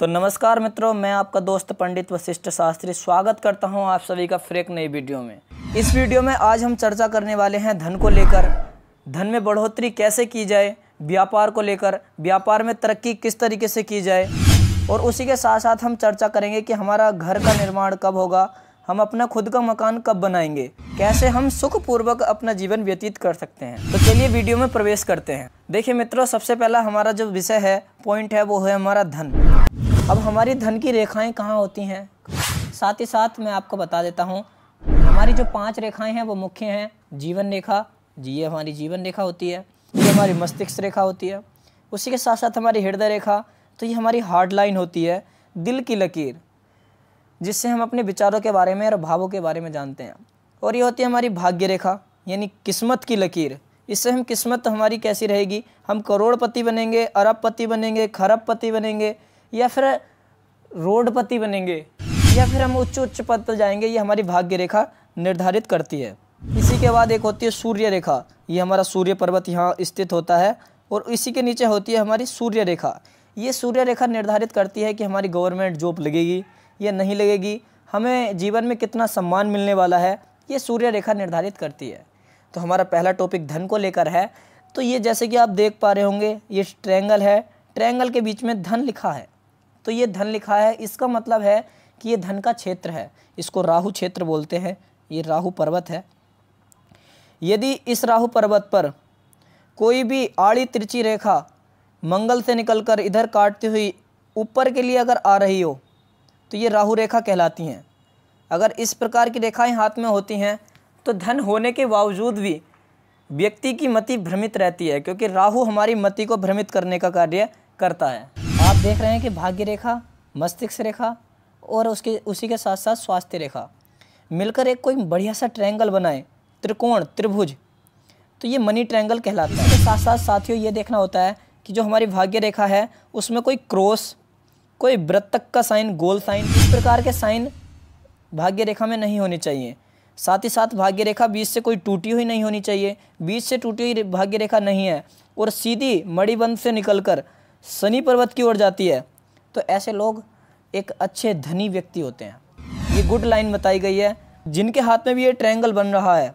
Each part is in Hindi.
तो नमस्कार मित्रों मैं आपका दोस्त पंडित वशिष्ठ शास्त्री स्वागत करता हूं आप सभी का फ्रेक नई वीडियो में इस वीडियो में आज हम चर्चा करने वाले हैं धन को लेकर धन में बढ़ोतरी कैसे की जाए व्यापार को लेकर व्यापार में तरक्की किस तरीके से की जाए और उसी के साथ साथ हम चर्चा करेंगे कि हमारा घर का निर्माण कब होगा हम अपना खुद का मकान कब बनाएंगे कैसे हम सुखपूर्वक अपना जीवन व्यतीत कर सकते हैं तो चलिए वीडियो में प्रवेश करते हैं देखिए मित्रों सबसे पहला हमारा जो विषय है पॉइंट है वो है हमारा धन अब हमारी धन की रेखाएं कहाँ होती हैं साथ ही साथ मैं आपको बता देता हूँ हमारी जो पांच रेखाएं हैं वो मुख्य हैं जीवन रेखा जी ये हमारी जीवन रेखा होती है ये हमारी मस्तिष्क रेखा होती है उसी के साथ साथ हमारी हृदय रेखा तो ये हमारी हार्ड लाइन होती है दिल की लकीर जिससे हम अपने विचारों के बारे में और भावों के बारे में जानते हैं और ये होती है हमारी भाग्य रेखा यानी किस्मत की लकीर इससे हम किस्मत तो हमारी कैसी रहेगी हम करोड़पति बनेंगे अरबपति बनेंगे खरबपति बनेंगे या फिर रोडपति बनेंगे या फिर हम उच्च उच्च पद पर जाएंगे ये हमारी भाग्य रेखा निर्धारित करती है इसी के बाद एक होती है सूर्य रेखा ये हमारा सूर्य पर्वत यहाँ स्थित होता है और इसी के नीचे होती है हमारी सूर्य रेखा ये सूर्य रेखा निर्धारित करती है कि हमारी गवर्नमेंट जॉब लगेगी या नहीं लगेगी हमें जीवन में कितना सम्मान मिलने वाला है ये सूर्य रेखा निर्धारित करती है तो हमारा पहला टॉपिक धन को लेकर है तो ये जैसे कि आप देख पा रहे होंगे ये ट्रैंगल है ट्रैंगल के बीच में धन लिखा है तो ये धन लिखा है इसका मतलब है कि ये धन का क्षेत्र है इसको राहु क्षेत्र बोलते हैं ये राहु पर्वत है यदि इस राहु पर्वत पर कोई भी आड़ी तिरची रेखा मंगल से निकलकर इधर काटती हुई ऊपर के लिए अगर आ रही हो तो ये राहु रेखा कहलाती हैं अगर इस प्रकार की रेखाएं हाथ में होती हैं तो धन होने के बावजूद भी व्यक्ति की मति भ्रमित रहती है क्योंकि राहु हमारी मति को भ्रमित करने का कार्य करता है आप देख रहे हैं कि भाग्य रेखा मस्तिष्क रेखा और उसके उसी के साथ साथ स्वास्थ्य रेखा मिलकर एक कोई बढ़िया सा ट्रायंगल बनाए त्रिकोण त्रिभुज तो ये मनी ट्रैंगल कहलाता है इसके तो साथ साथ साथियों ये देखना होता है कि जो हमारी भाग्य रेखा है उसमें कोई क्रॉस कोई वृत्तक का साइन गोल साइन इस प्रकार के साइन भाग्य रेखा में नहीं होने चाहिए साथ ही साथ भाग्य रेखा बीच से कोई टूटी हुई नहीं होनी चाहिए बीच से टूटी हुई भाग्य रेखा नहीं है और सीधी मड़ीबंद से निकलकर शनि पर्वत की ओर जाती है तो ऐसे लोग एक अच्छे धनी व्यक्ति होते हैं ये गुड लाइन बताई गई है जिनके हाथ में भी ये ट्रायंगल बन रहा है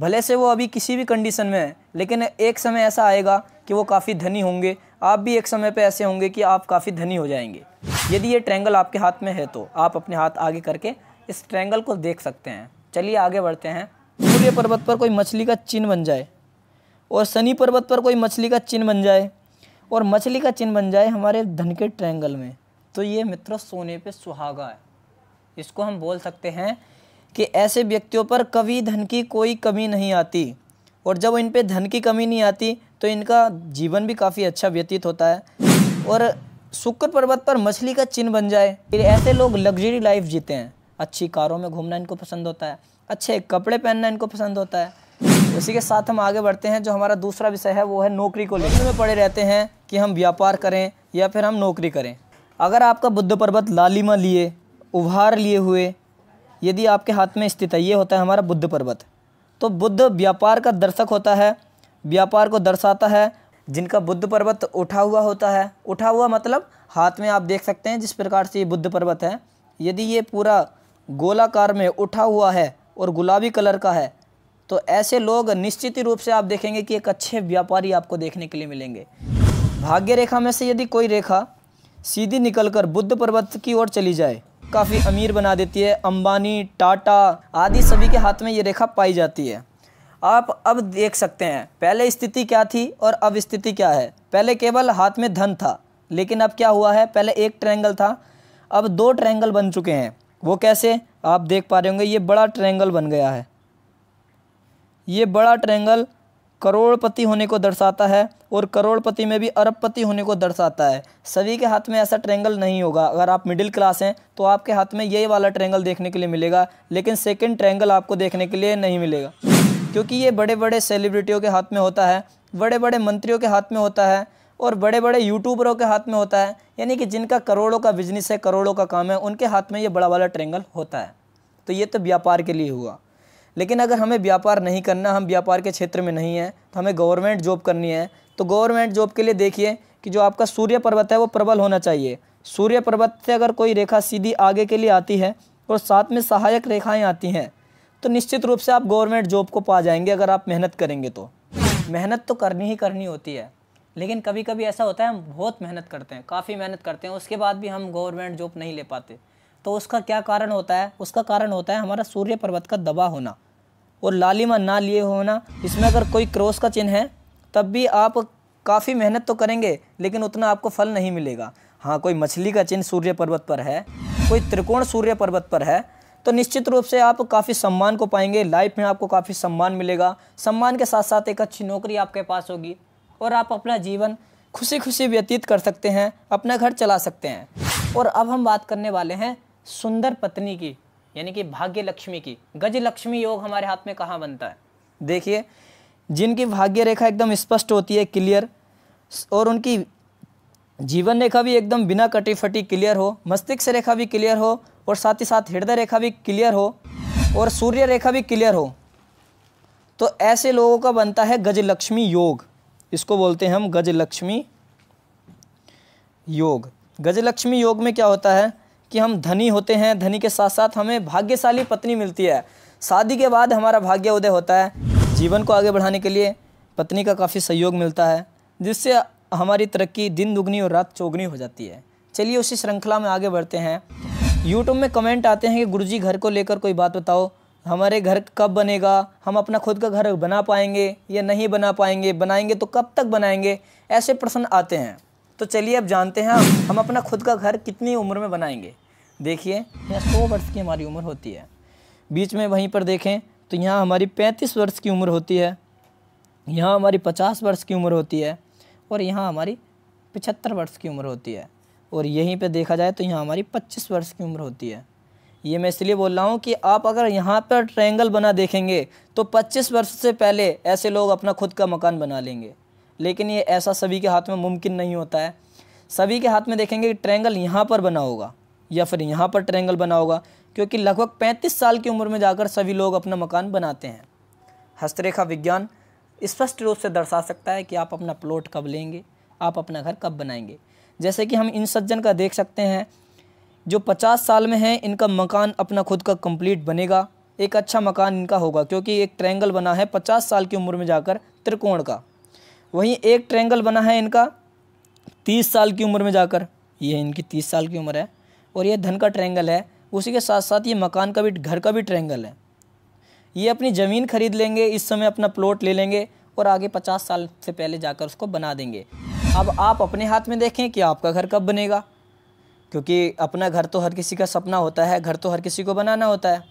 भले से वो अभी किसी भी कंडीशन में है लेकिन एक समय ऐसा आएगा कि वो काफ़ी धनी होंगे आप भी एक समय पे ऐसे होंगे कि आप काफ़ी धनी हो जाएंगे यदि ये ट्रैंगल आपके हाथ में है तो आप अपने हाथ आगे करके इस ट्रैंगल को देख सकते हैं चलिए आगे बढ़ते हैं सूर्य पर्वत पर कोई मछली का चिन्ह बन जाए और शनि पर्वत पर कोई मछली का चिन्ह बन जाए और मछली का चिन्ह बन जाए हमारे धन के ट्रैंगल में तो ये मित्र सोने पे सुहागा है इसको हम बोल सकते हैं कि ऐसे व्यक्तियों पर कभी धन की कोई कमी नहीं आती और जब इन पे धन की कमी नहीं आती तो इनका जीवन भी काफ़ी अच्छा व्यतीत होता है और शुक्र पर्वत पर मछली का चिन्ह बन जाए फिर ऐसे लोग लग्जरी लाइफ जीते हैं अच्छी कारों में घूमना इनको पसंद होता है अच्छे कपड़े पहनना इनको पसंद होता है इसी के साथ हम आगे बढ़ते हैं जो हमारा दूसरा विषय है वो है नौकरी को लेकर में पड़े रहते हैं कि हम व्यापार करें या फिर हम नौकरी करें अगर आपका बुद्ध पर्वत लालिमा लिए उभार लिए हुए यदि आपके हाथ में स्थित है ये होता है हमारा बुद्ध पर्वत तो बुद्ध व्यापार का दर्शक होता है व्यापार को दर्शाता है जिनका बुद्ध पर्वत उठा हुआ होता है उठा हुआ मतलब हाथ में आप देख सकते हैं जिस प्रकार से ये बुद्ध पर्वत है यदि ये पूरा गोलाकार में उठा हुआ है और गुलाबी कलर का है तो ऐसे लोग निश्चित रूप से आप देखेंगे कि एक अच्छे व्यापारी आपको देखने के लिए मिलेंगे भाग्य रेखा में से यदि कोई रेखा सीधी निकलकर बुद्ध पर्वत की ओर चली जाए काफ़ी अमीर बना देती है अंबानी टाटा आदि सभी के हाथ में ये रेखा पाई जाती है आप अब देख सकते हैं पहले स्थिति क्या थी और अब स्थिति क्या है पहले केवल हाथ में धन था लेकिन अब क्या हुआ है पहले एक ट्रैंगल था अब दो ट्रैंगल बन चुके हैं वो कैसे आप देख पा रहे होंगे ये बड़ा ट्रैंगल बन गया है ये बड़ा ट्रैंगल करोड़पति होने को दर्शाता है और करोड़पति में भी अरबपति होने को दर्शाता है सभी के हाथ में ऐसा ट्रैंगल नहीं होगा अगर आप मिडिल क्लास हैं तो आपके हाथ में यही वाला ट्रैंगल देखने के लिए मिलेगा लेकिन सेकेंड ट्रैंगल आपको देखने के लिए नहीं मिलेगा क्योंकि ये बड़े बड़े सेलिब्रिटियों के हाथ में होता है बड़े बड़े मंत्रियों के हाथ में होता है और बड़े बड़े यूट्यूबरों के हाथ में होता है यानी कि जिनका करोड़ों का बिजनेस है करोड़ों का काम है उनके हाथ में ये बड़ा वाला ट्रैंगल होता है तो ये तो व्यापार के लिए हुआ लेकिन अगर हमें व्यापार नहीं करना हम व्यापार के क्षेत्र में नहीं है तो हमें गवर्नमेंट जॉब करनी है तो गवर्नमेंट जॉब के लिए देखिए कि जो आपका सूर्य पर्वत है वो प्रबल होना चाहिए सूर्य पर्वत से अगर कोई रेखा सीधी आगे के लिए आती है और साथ में सहायक रेखाएं आती हैं तो निश्चित रूप से आप गवर्नमेंट जॉब को पा जाएंगे अगर आप मेहनत करेंगे तो मेहनत तो करनी ही करनी होती है लेकिन कभी कभी ऐसा होता है हम बहुत मेहनत करते हैं काफ़ी मेहनत करते हैं उसके बाद भी हम गवर्नमेंट जॉब नहीं ले पाते तो उसका क्या कारण होता है उसका कारण होता है हमारा सूर्य पर्वत का दबा होना और लालिमा ना लिए होना इसमें अगर कोई क्रॉस का चिन्ह है तब भी आप काफ़ी मेहनत तो करेंगे लेकिन उतना आपको फल नहीं मिलेगा हाँ कोई मछली का चिन्ह सूर्य पर्वत पर है कोई त्रिकोण सूर्य पर्वत पर है तो निश्चित रूप से आप काफ़ी सम्मान को पाएंगे लाइफ में आपको काफ़ी सम्मान मिलेगा सम्मान के साथ साथ एक अच्छी नौकरी आपके पास होगी और आप अपना जीवन खुशी खुशी व्यतीत कर सकते हैं अपना घर चला सकते हैं और अब हम बात करने वाले हैं सुंदर पत्नी की यानी कि भाग्य लक्ष्मी की गज लक्ष्मी योग हमारे हाथ में कहाँ बनता है देखिए जिनकी भाग्य रेखा एकदम स्पष्ट होती है क्लियर और उनकी जीवन रेखा भी एकदम बिना कटी फटी क्लियर हो मस्तिष्क रेखा भी क्लियर हो और साथ ही साथ हृदय रेखा भी क्लियर हो और सूर्य रेखा भी क्लियर हो तो ऐसे लोगों का बनता है गजलक्ष्मी योग इसको बोलते हैं हम गज लक्ष्मी योग गजलक्ष्मी योग में क्या होता है कि हम धनी होते हैं धनी के साथ साथ हमें भाग्यशाली पत्नी मिलती है शादी के बाद हमारा भाग्य उदय होता है जीवन को आगे बढ़ाने के लिए पत्नी का काफ़ी सहयोग मिलता है जिससे हमारी तरक्की दिन दुगनी और रात चौगनी हो जाती है चलिए उसी श्रृंखला में आगे बढ़ते हैं यूट्यूब में कमेंट आते हैं कि गुरुजी घर को लेकर कोई बात बताओ हमारे घर कब बनेगा हम अपना खुद का घर बना पाएंगे या नहीं बना पाएंगे बनाएंगे तो कब तक बनाएंगे ऐसे प्रश्न आते हैं तो चलिए अब जानते हैं हम अपना खुद का घर कितनी उम्र में बनाएंगे देखिए यहाँ सौ वर्ष की हमारी उम्र होती है बीच में वहीं पर देखें तो यहाँ हमारी पैंतीस वर्ष की उम्र होती है यहाँ हमारी पचास वर्ष की उम्र होती है और यहाँ हमारी पचहत्तर वर्ष की उम्र होती है और यहीं पर देखा जाए तो यहाँ हमारी पच्चीस वर्ष की उम्र होती है ये मैं इसलिए बोल रहा हूँ कि आप अगर यहाँ पर ट्रायंगल बना देखेंगे तो 25 वर्ष से पहले ऐसे लोग अपना खुद का मकान बना लेंगे लेकिन ये ऐसा सभी के हाथ में मुमकिन नहीं होता है सभी के हाथ में देखेंगे कि ट्रायंगल यहाँ पर बना होगा या फिर यहाँ पर ट्रैंगल बना होगा क्योंकि लगभग 35 साल की उम्र में जाकर सभी लोग अपना मकान बनाते हैं हस्तरेखा विज्ञान स्पष्ट रूप से दर्शा सकता है कि आप अपना प्लॉट कब लेंगे आप अपना घर कब बनाएंगे जैसे कि हम इन सज्जन का देख सकते हैं जो पचास साल में हैं इनका मकान अपना खुद का कंप्लीट बनेगा एक अच्छा मकान इनका होगा क्योंकि एक ट्रैंगल बना है पचास साल की उम्र में जाकर त्रिकोण का वहीं एक ट्रैंगल बना है इनका तीस साल की उम्र में जाकर ये इनकी तीस साल की उम्र है और ये धन का ट्रैंगल है उसी के साथ साथ ये मकान का भी घर का भी ट्रैंगल है ये अपनी ज़मीन खरीद लेंगे इस समय अपना प्लॉट ले लेंगे और आगे पचास साल से पहले जाकर उसको बना देंगे अब आप अपने हाथ में देखें कि आपका घर कब बनेगा क्योंकि अपना घर तो हर किसी का सपना होता है घर तो हर किसी को बनाना होता है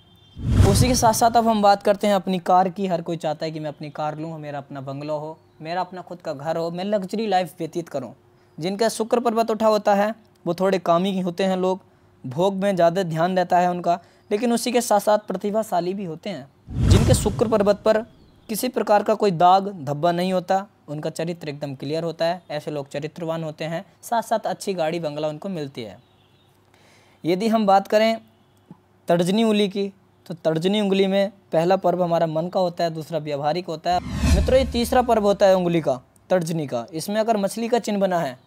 उसी के साथ साथ अब हम बात करते हैं अपनी कार की हर कोई चाहता है कि मैं अपनी कार लूँ मेरा अपना बंगलो हो मेरा अपना खुद का घर हो मैं लग्जरी लाइफ व्यतीत करूँ जिनका शुक्र पर्वत उठा होता है वो थोड़े काम ही होते हैं लोग भोग में ज़्यादा ध्यान रहता है उनका लेकिन उसी के साथ साथ प्रतिभाशाली भी होते हैं जिनके शुक्र पर्वत पर किसी प्रकार का कोई दाग धब्बा नहीं होता उनका चरित्र एकदम क्लियर होता है ऐसे लोग चरित्रवान होते हैं साथ साथ अच्छी गाड़ी बंगला उनको मिलती है यदि हम बात करें तर्जनी उंगली की तो तर्जनी उंगली में पहला पर्व हमारा मन का होता है दूसरा व्यावहारिक होता है मित्रों ये तीसरा पर्व होता है उंगली का तर्जनी का इसमें अगर मछली का चिन्ह बना है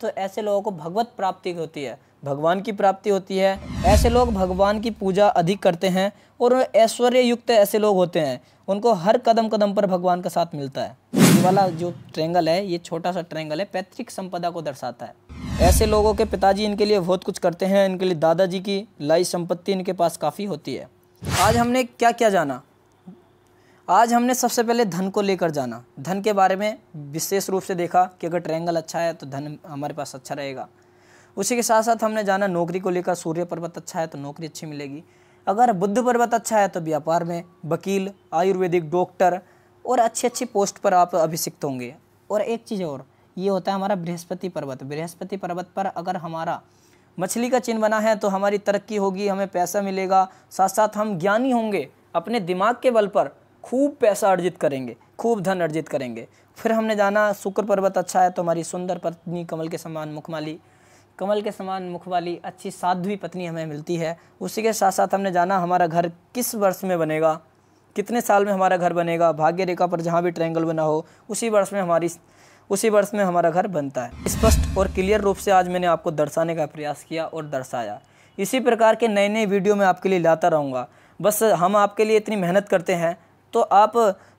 तो ऐसे लोगों को भगवत प्राप्ति होती है भगवान की प्राप्ति होती है ऐसे लोग भगवान की पूजा अधिक करते हैं और ऐश्वर्य युक्त ऐसे लोग होते हैं उनको हर कदम कदम पर भगवान का साथ मिलता है ये वाला जो ट्रेंगल है ये छोटा सा ट्रेंगल है पैतृक संपदा को दर्शाता है ऐसे लोगों के पिताजी इनके लिए बहुत कुछ करते हैं इनके लिए दादाजी की लाई संपत्ति इनके पास काफ़ी होती है आज हमने क्या क्या जाना आज हमने सबसे पहले धन को लेकर जाना धन के बारे में विशेष रूप से देखा कि अगर ट्रायंगल अच्छा है तो धन हमारे पास अच्छा रहेगा उसी के साथ साथ हमने जाना नौकरी को लेकर सूर्य पर्वत अच्छा है तो नौकरी अच्छी मिलेगी अगर बुद्ध पर्वत अच्छा है तो व्यापार में वकील आयुर्वेदिक डॉक्टर और अच्छी अच्छी पोस्ट पर आप अभिषिक्त होंगे और एक चीज़ और ये होता है हमारा बृहस्पति पर्वत बृहस्पति पर्वत पर अगर हमारा मछली का चिन्ह बना है तो हमारी तरक्की होगी हमें पैसा मिलेगा साथ साथ हम ज्ञानी होंगे अपने दिमाग के बल पर खूब पैसा अर्जित करेंगे खूब धन अर्जित करेंगे फिर हमने जाना शुक्र पर्वत अच्छा है तो हमारी सुंदर पत्नी कमल के समान मुखमाली कमल के समान मुख वाली अच्छी साध्वी पत्नी हमें मिलती है उसी के साथ साथ हमने जाना हमारा घर किस वर्ष में बनेगा कितने साल में हमारा घर बनेगा भाग्य रेखा पर जहाँ भी ट्रायंगल बना हो उसी वर्ष में हमारी उसी वर्ष में हमारा घर बनता है स्पष्ट और क्लियर रूप से आज मैंने आपको दर्शाने का प्रयास किया और दर्शाया इसी प्रकार के नए नए वीडियो मैं आपके लिए लाता रहूँगा बस हम आपके लिए इतनी मेहनत करते हैं तो आप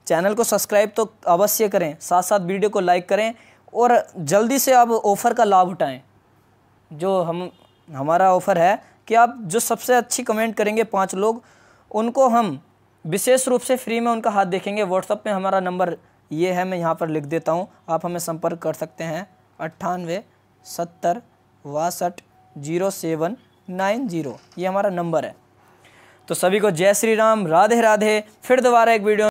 चैनल को सब्सक्राइब तो अवश्य करें साथ साथ वीडियो को लाइक करें और जल्दी से आप ऑफ़र का लाभ उठाएँ जो हम हमारा ऑफ़र है कि आप जो सबसे अच्छी कमेंट करेंगे पाँच लोग उनको हम विशेष रूप से फ्री में उनका हाथ देखेंगे व्हाट्सअप में हमारा नंबर ये है मैं यहाँ पर लिख देता हूँ आप हमें संपर्क कर सकते हैं अट्ठानवे सत्तर बासठ जीरो सेवन नाइन जीरो ये हमारा नंबर है तो सभी को जय श्री राम राधे राधे फिर दोबारा एक वीडियो